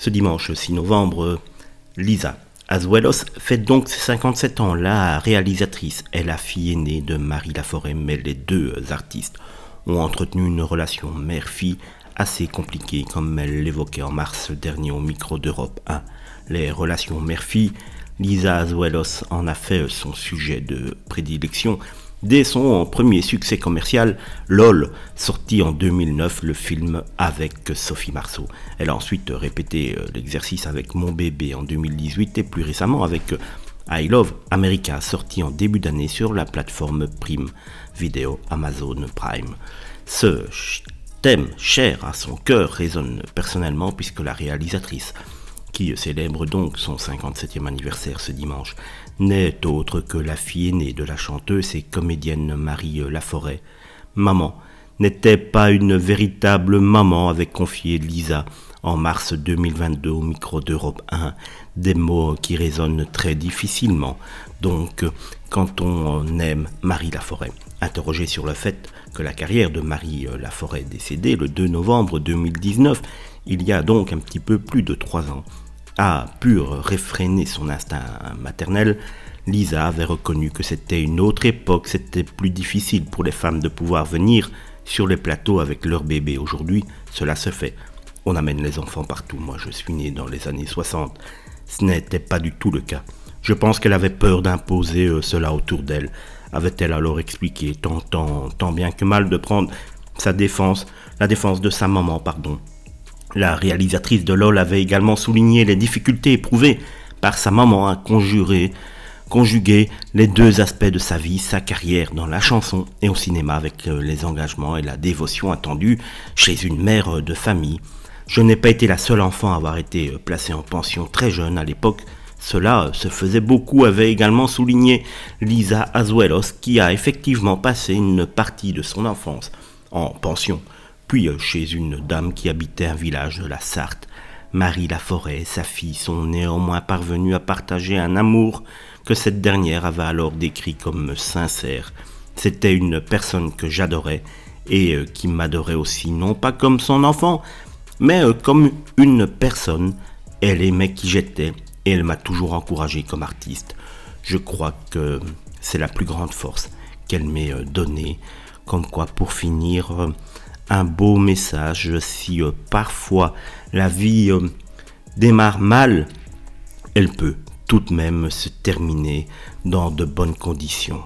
Ce dimanche 6 novembre, Lisa Azuelos fête donc ses 57 ans. La réalisatrice est la fille aînée de Marie Laforêt, mais les deux artistes ont entretenu une relation mère-fille assez compliquée, comme elle l'évoquait en mars dernier au micro d'Europe 1. Les relations mère-fille Lisa Azuelos en a fait euh, son sujet de prédilection. Dès son premier succès commercial, LOL, sorti en 2009, le film avec Sophie Marceau. Elle a ensuite répété euh, l'exercice avec Mon bébé en 2018 et plus récemment avec euh, I Love America, sorti en début d'année sur la plateforme Prime Video Amazon Prime. Ce thème cher à son cœur résonne personnellement puisque la réalisatrice qui célèbre donc son 57e anniversaire ce dimanche, n'est autre que la fille aînée de la chanteuse et comédienne Marie Laforêt. Maman n'était pas une véritable maman, avait confié Lisa en mars 2022 au micro d'Europe 1, des mots qui résonnent très difficilement, donc quand on aime Marie Laforêt. Interrogée sur le fait que la carrière de Marie Laforêt décédée le 2 novembre 2019, il y a donc un petit peu plus de trois ans, a pure réfréner son instinct maternel, Lisa avait reconnu que c'était une autre époque, c'était plus difficile pour les femmes de pouvoir venir sur les plateaux avec leur bébé. Aujourd'hui, cela se fait. On amène les enfants partout. Moi, je suis né dans les années 60. Ce n'était pas du tout le cas. Je pense qu'elle avait peur d'imposer euh, cela autour d'elle. Avait-elle alors expliqué, tant, tant, tant bien que mal, de prendre sa défense, la défense de sa maman, pardon, la réalisatrice de LOL avait également souligné les difficultés éprouvées par sa maman à conjurer, conjuguer les deux aspects de sa vie, sa carrière dans la chanson et au cinéma avec euh, les engagements et la dévotion attendue chez une mère euh, de famille. Je n'ai pas été la seule enfant à avoir été euh, placée en pension très jeune à l'époque. Cela se faisait beaucoup, avait également souligné Lisa Azuelos, qui a effectivement passé une partie de son enfance en pension puis euh, chez une dame qui habitait un village de la Sarthe. Marie Laforêt et sa fille sont néanmoins parvenues à partager un amour que cette dernière avait alors décrit comme sincère. C'était une personne que j'adorais et euh, qui m'adorait aussi, non pas comme son enfant, mais euh, comme une personne. Elle aimait qui j'étais et elle m'a toujours encouragé comme artiste. Je crois que c'est la plus grande force qu'elle m'ait donnée. Comme quoi, pour finir, un beau message. Si euh, parfois la vie euh, démarre mal, elle peut tout de même se terminer dans de bonnes conditions.